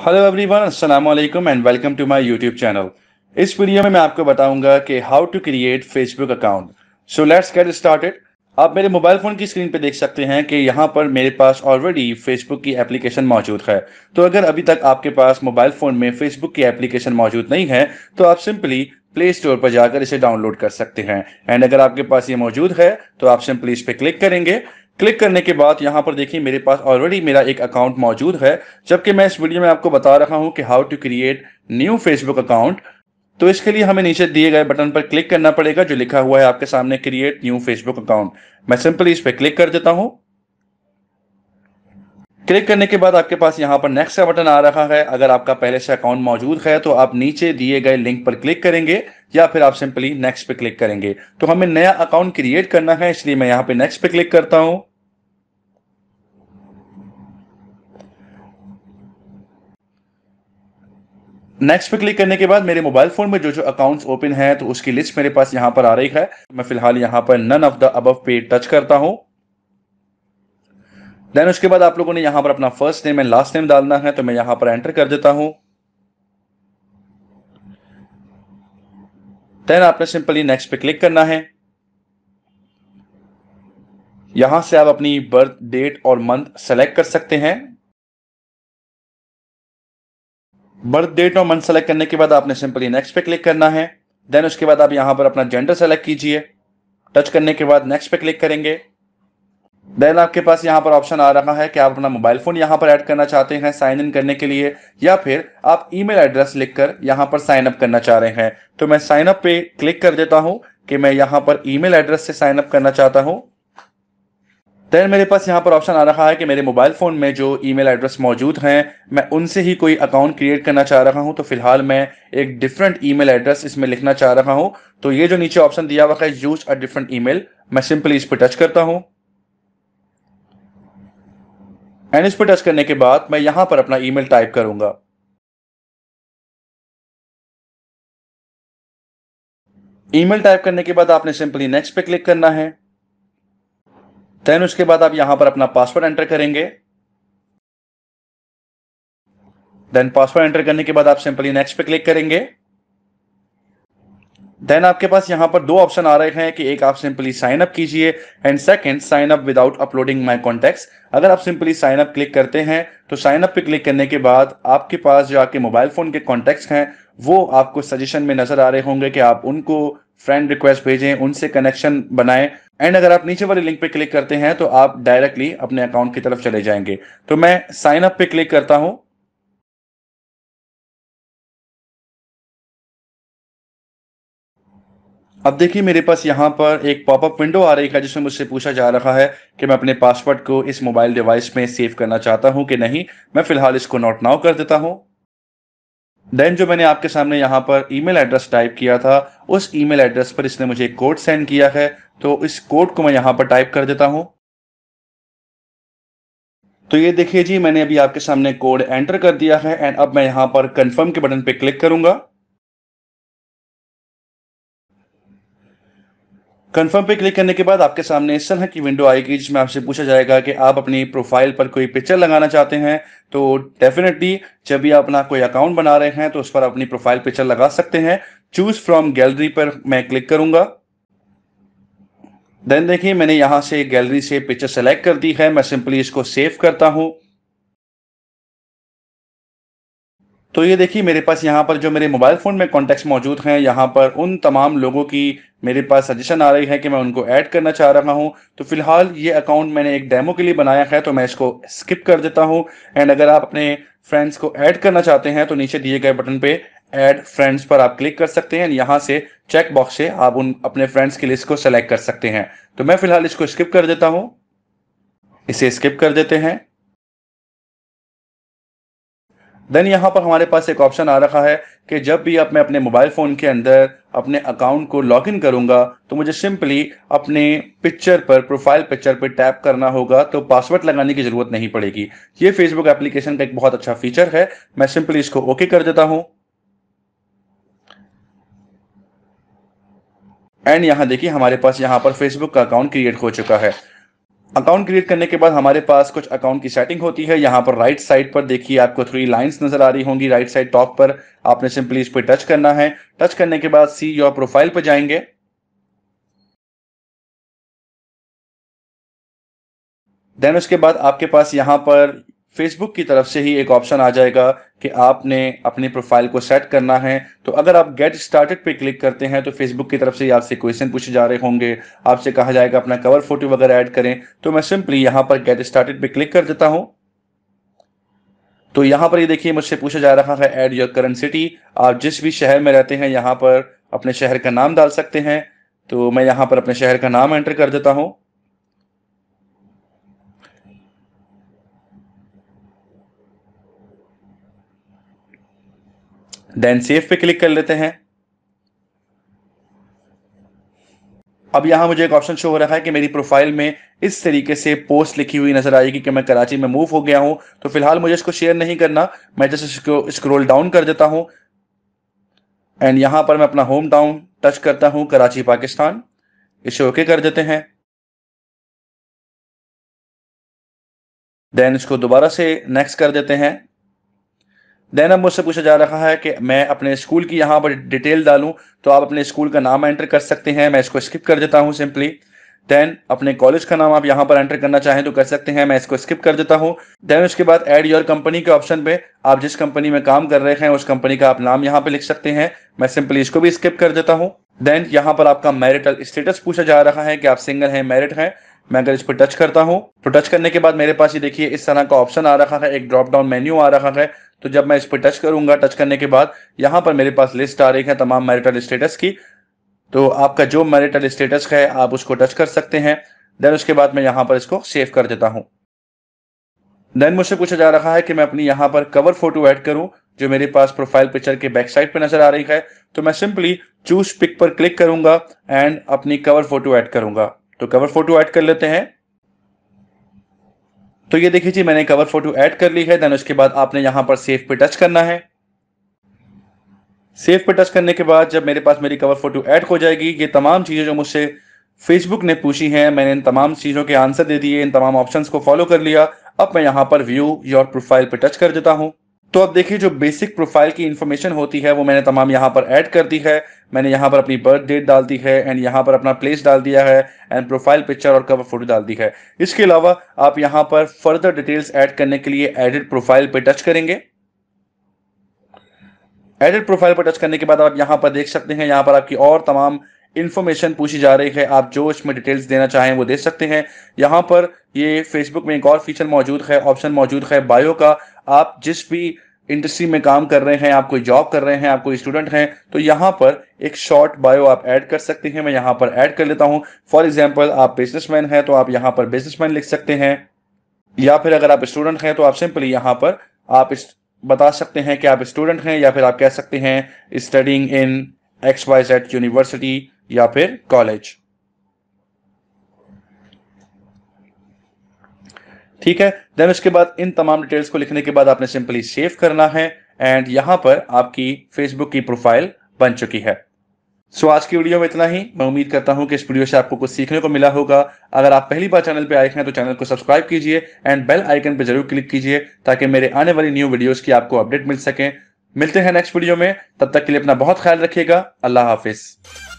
hello everyone अस्सलाम वालेकुम and welcome to my YouTube channel इस वीडियो में मैं आपको बताऊंगा कि how to create Facebook account so let's get started आप मेरे मोबाइल फ़ोन की स्क्रीन पे देख सकते हैं कि यहाँ पर मेरे पास ऑलरेडी फेसबुक की एप्लीकेशन मौजूद है तो अगर अभी तक आपके पास मोबाइल फ़ोन में फेसबुक की एप्लीकेशन मौजूद नहीं है तो आप सिंपली प्ले स्टोर पर जाकर इसे डाउनलोड कर सकते हैं एंड अगर आपके पास ये मौजूद है तो आप सिंपली इस पर क्लिक करेंगे क्लिक करने के बाद यहाँ पर देखिए मेरे पास ऑलरेडी मेरा एक अकाउंट मौजूद है जबकि मैं इस वीडियो में आपको बता रहा हूँ कि how to create new Facebook account तो इसके लिए हमें नीचे दिए गए बटन पर क्लिक करना पड़ेगा जो लिखा हुआ है आपके सामने क्रिएट न्यू फेसबुक अकाउंट मैं सिंपली इस पर क्लिक कर देता हूँ क्लिक करने के बाद आपके पास यहाँ पर नेक्स्ट का बटन आ रहा है अगर आपका पहले से अकाउंट मौजूद है तो आप नीचे दिए गए लिंक पर क्लिक करेंगे या फिर आप सिंपली नेक्स्ट पे क्लिक करेंगे तो हमें नया अकाउंट क्रिएट करना है इसलिए मैं यहां पे नेक्स्ट पे क्लिक करता हूं नेक्स्ट पे क्लिक करने के बाद मेरे मोबाइल फोन में जो जो अकाउंट्स ओपन है तो उसकी लिस्ट मेरे पास यहां पर आ रही है मैं फिलहाल यहां पर नन ऑफ द अब पे टच करता हूं देन उसके बाद आप लोगों ने यहां पर अपना first name and last name डालना है तो मैं यहां पर एंटर कर देता हूं देन आपने सिंपली नेक्स्ट पे क्लिक करना है यहां से आप अपनी बर्थ डेट और मंथ सेलेक्ट कर सकते हैं बर्थ डेट और मंथ सेलेक्ट करने के बाद आपने सिंपली नेक्स्ट पे क्लिक करना है देन उसके बाद आप यहां पर अपना जेंडर सेलेक्ट कीजिए टच करने के बाद नेक्स्ट पे क्लिक करेंगे देन आपके पास यहाँ पर ऑप्शन आ रहा है कि आप अपना मोबाइल फ़ोन यहाँ पर ऐड करना चाहते हैं साइन इन करने के लिए या फिर आप ईमेल एड्रेस लिखकर यहाँ पर साइन अप करना चाह रहे हैं तो मैं साइन अप पे क्लिक कर देता हूँ कि मैं यहाँ पर ईमेल एड्रेस से साइन अप करना चाहता हूँ देन मेरे पास यहाँ पर ऑप्शन आ रहा है कि मेरे मोबाइल फ़ोन में जो ईमेल एड्रेस मौजूद हैं मैं उनसे ही कोई अकाउंट क्रिएट करना चाह रहा हूँ तो फिलहाल मैं एक डिफरेंट ईमेल एड्रेस इसमें लिखना चाह रहा हूँ तो ये जो नीचे ऑप्शन दिया हुआ है यूज अ डिफरेंट ईमेल मैं सिंपली इस पर टच करता हूँ एंड इस पर टच करने के बाद मैं यहां पर अपना ईमेल टाइप करूंगा ईमेल टाइप करने के बाद आपने सिंपली नेक्स्ट पे क्लिक करना है देन उसके बाद आप यहां पर अपना पासवर्ड एंटर करेंगे देन पासवर्ड एंटर करने के बाद आप सिंपली नेक्स्ट पे क्लिक करेंगे देन आपके पास यहां पर दो ऑप्शन आ रहे हैं कि एक आप सिंपली साइन अप कीजिए and second sign up without uploading my contact अगर आप सिंपली साइन अप क्लिक करते हैं तो साइन अप पे क्लिक करने के बाद आपके पास जो आपके मोबाइल फोन के कॉन्टेक्ट हैं वो आपको सजेशन में नजर आ रहे होंगे कि आप उनको फ्रेंड रिक्वेस्ट भेजें उनसे कनेक्शन बनाएं एंड अगर आप नीचे वाले लिंक पे क्लिक करते हैं तो आप डायरेक्टली अपने अकाउंट की तरफ चले जाएंगे तो मैं साइन अप पे क्लिक करता हूँ अब देखिए मेरे पास यहाँ पर एक पॉपअप विंडो आ रही है जिसमें मुझसे पूछा जा रहा है कि मैं अपने पासवर्ड को इस मोबाइल डिवाइस में सेव करना चाहता हूँ कि नहीं मैं फिलहाल इसको नोट नाउ कर देता हूँ देन जो मैंने आपके सामने यहाँ पर ईमेल एड्रेस टाइप किया था उस ईमेल एड्रेस पर इसने मुझे एक कोड सेंड किया है तो इस कोड को मैं यहाँ पर टाइप कर देता हूँ तो ये देखिए जी मैंने अभी आपके सामने कोड एंटर कर दिया है एंड अब मैं यहाँ पर कन्फर्म के बटन पर क्लिक करूंगा कन्फर्म पे क्लिक करने के बाद आपके सामने इस तरह की विंडो आएगी जिसमें आपसे पूछा जाएगा कि आप अपनी प्रोफाइल पर कोई पिक्चर लगाना चाहते हैं तो डेफिनेटली जब भी आप अपना कोई अकाउंट बना रहे हैं तो उस पर अपनी प्रोफाइल पिक्चर लगा सकते हैं चूज फ्रॉम गैलरी पर मैं क्लिक करूंगा देन देखिए मैंने यहां से गैलरी से पिक्चर सेलेक्ट कर दी है मैं सिंपली इसको सेव करता हूँ तो ये देखिए मेरे पास यहाँ पर जो मेरे मोबाइल फ़ोन में कॉन्टैक्ट्स मौजूद हैं यहाँ पर उन तमाम लोगों की मेरे पास सजेशन आ रही है कि मैं उनको ऐड करना चाह रहा हूँ तो फिलहाल ये अकाउंट मैंने एक डेमो के लिए बनाया है तो मैं इसको स्किप कर देता हूँ एंड अगर आप अपने फ्रेंड्स को ऐड करना चाहते हैं तो नीचे दिए गए बटन पे एड फ्रेंड्स पर आप क्लिक कर सकते हैं यहाँ से चेक बॉक्स से आप उन अपने फ्रेंड्स की लिस्ट को सेलेक्ट कर सकते हैं तो मैं फिलहाल इसको स्किप कर देता हूँ इसे स्किप कर देते हैं देन यहाँ पर हमारे पास एक ऑप्शन आ रखा है कि जब भी अब मैं अपने मोबाइल फ़ोन के अंदर अपने अकाउंट को लॉग इन करूंगा तो मुझे सिंपली अपने पिक्चर पर प्रोफाइल पिक्चर पर टैप करना होगा तो पासवर्ड लगाने की ज़रूरत नहीं पड़ेगी ये फेसबुक एप्लीकेशन का एक बहुत अच्छा फीचर है मैं सिंपली इसको ओके कर देता हूँ एंड यहाँ देखिए हमारे पास यहाँ पर फेसबुक का अकाउंट क्रिएट हो चुका है अकाउंट क्रिएट करने के बाद हमारे पास कुछ अकाउंट की सेटिंग होती है यहाँ पर राइट साइड पर देखिए आपको थ्री लाइंस नजर आ रही होंगी राइट साइड टॉप पर आपने सिंपली इस पर टच करना है टच करने के बाद सी योर प्रोफाइल पर जाएंगे देन उसके बाद आपके पास यहाँ पर फेसबुक की तरफ से ही एक ऑप्शन आ जाएगा कि आपने अपनी प्रोफाइल को सेट करना है तो अगर आप गेट स्टार्टेड पे क्लिक करते हैं तो फेसबुक की तरफ से आपसे क्वेश्चन पूछे जा रहे होंगे आपसे कहा जाएगा अपना कवर फोटो वगैरह ऐड करें तो मैं सिंपली यहाँ पर गेट स्टार्टेड पे क्लिक कर देता हूँ तो यहां पर ये यह देखिए मुझसे पूछा जा रहा है एड योर करंट सिटी आप जिस भी शहर में रहते हैं यहां पर अपने शहर का नाम डाल सकते हैं तो मैं यहाँ पर अपने शहर का नाम एंटर कर देता हूँ देन सेफ पे क्लिक कर लेते हैं अब यहां मुझे एक ऑप्शन शो हो रहा है कि मेरी प्रोफाइल में इस तरीके से पोस्ट लिखी हुई नजर आएगी कि मैं कराची में मूव हो गया हूं तो फिलहाल मुझे इसको शेयर नहीं करना मैं जस्ट इसको स्क्रोल डाउन कर देता हूं एंड यहां पर मैं अपना होम टाउन टच करता हूँ कराची पाकिस्तान इसे ओके कर देते हैं देन इसको दोबारा से नेक्स्ट कर देते हैं देन अब मुझसे पूछा जा रहा है कि मैं अपने स्कूल की यहाँ पर डिटेल डालूं तो आप अपने स्कूल का नाम एंटर कर सकते हैं मैं इसको स्किप कर देता हूँ सिंपली देन अपने कॉलेज का नाम आप यहाँ पर एंटर करना चाहें तो कर सकते हैं मैं इसको स्किप कर देता हूँ देन उसके बाद एड योर कंपनी के ऑप्शन पे आप जिस कंपनी में काम कर रहे हैं उस कंपनी का आप नाम यहाँ पे लिख सकते हैं मैं सिंपली इसको भी स्किप कर देता हूँ देन यहाँ पर आपका मैरिटल स्टेटस पूछा जा रहा है कि आप सिंगल हैं मैरिट हैं मैं अगर इस पर टच करता हूँ तो टच करने के बाद मेरे पास ये देखिए इस तरह का ऑप्शन आ रखा है एक ड्रॉप डाउन मेन्यू आ रखा है तो जब मैं इस पर टच करूंगा टच करने के बाद यहाँ पर मेरे पास लिस्ट आ रही है तमाम मैरिटल स्टेटस की तो आपका जो मैरिटल स्टेटस है आप उसको टच कर सकते हैं देन उसके बाद मैं यहाँ पर इसको सेव कर देता हूँ देन मुझसे पूछा जा रहा है कि मैं अपनी यहाँ पर कवर फोटो ऐड करूँ जो मेरे पास प्रोफाइल पिक्चर के बैक साइड पर नजर आ रही है तो मैं सिंपली चूज पिक पर क्लिक करूंगा एंड अपनी कवर फोटो ऐड करूंगा तो कवर फोटो ऐड कर लेते हैं तो ये देखिए जी मैंने कवर फोटो ऐड कर ली है देन उसके बाद आपने यहां पर सेफ पे टच करना है सेफ पे टच करने के बाद जब मेरे पास मेरी कवर फोटो ऐड हो जाएगी ये तमाम चीज़ें जो मुझसे फेसबुक ने पूछी हैं मैंने इन तमाम चीज़ों के आंसर दे दिए इन तमाम ऑप्शंस को फॉलो कर लिया अब मैं यहां पर व्यू योर प्रोफाइल पे टच कर देता हूं तो अब देखिए जो बेसिक प्रोफाइल की इन्फॉर्मेशन होती है वो मैंने तमाम यहाँ पर ऐड कर दी है मैंने यहाँ पर अपनी बर्थ डेट डाल दी है एंड यहाँ पर अपना प्लेस डाल दिया है एंड प्रोफाइल पिक्चर और कवर फोटो डाल दी है इसके अलावा आप यहाँ पर फर्दर डिटेल्स ऐड करने के लिए एडिट प्रोफाइल पे टच करेंगे एडिट प्रोफाइल पर टच करने के बाद आप यहाँ पर देख सकते हैं यहाँ पर आपकी और तमाम इन्फॉर्मेशन पूछी जा रही है आप जो इसमें डिटेल्स देना चाहें वो दे सकते हैं यहाँ पर ये फेसबुक में एक और फीचर मौजूद है ऑप्शन मौजूद है बायो का आप जिस भी इंडस्ट्री में काम कर रहे हैं आप कोई जॉब कर रहे हैं आप कोई स्टूडेंट हैं तो यहाँ पर एक शॉर्ट बायो आप ऐड कर सकते हैं मैं यहाँ पर ऐड कर लेता हूँ फॉर एग्जाम्पल आप बिजनेसमैन हैं तो आप यहाँ पर बिजनेसमैन लिख सकते हैं या फिर अगर आप स्टूडेंट हैं तो आप सिंपली यहाँ पर आप बता सकते हैं कि आप स्टूडेंट हैं या फिर आप कह सकते हैं studying in X Y Z university या फिर कॉलेज ठीक है देन उसके बाद इन तमाम डिटेल्स को लिखने के बाद आपने सिंपली सेव करना है एंड यहां पर आपकी फेसबुक की प्रोफाइल बन चुकी है सो so, आज की वीडियो में इतना ही मैं उम्मीद करता हूं कि इस वीडियो से आपको कुछ सीखने को मिला होगा अगर आप पहली बार चैनल पर आए हैं तो चैनल को सब्सक्राइब कीजिए एंड बेल आइकन पर जरूर क्लिक कीजिए ताकि मेरे आने वाली न्यू वीडियोस की आपको अपडेट मिल सकें मिलते हैं नेक्स्ट वीडियो में तब तक के लिए अपना बहुत ख्याल रखिएगा अल्लाह हाफिज़